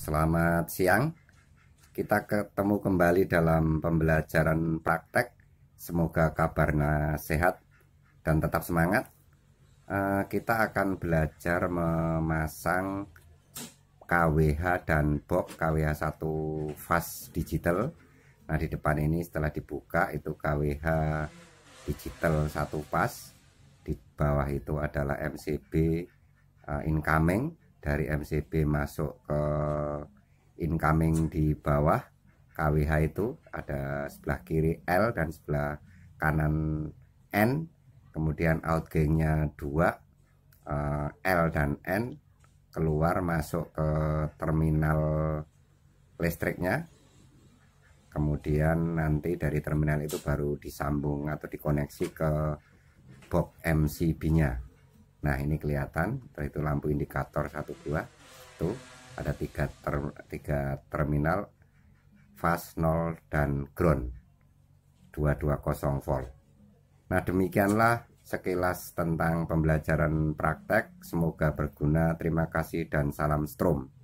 Selamat siang. Kita ketemu kembali dalam pembelajaran praktek. Semoga kabarnya sehat dan tetap semangat. Eh, kita akan belajar memasang KWH dan box KWH 1 fast digital. Nah, di depan ini setelah dibuka itu KWH digital 1 fast. Di bawah itu adalah MCB eh, incoming dari MCB masuk ke incoming di bawah KWH itu ada sebelah kiri L dan sebelah kanan N kemudian outgangnya 2 eh, L dan N keluar masuk ke terminal listriknya kemudian nanti dari terminal itu baru disambung atau dikoneksi ke box MCB nya Nah ini kelihatan, itu lampu indikator satu buah. Tuh ada tiga, ter, tiga terminal fast 0 dan ground 220 volt. Nah demikianlah sekilas tentang pembelajaran praktek. Semoga berguna. Terima kasih dan salam strom.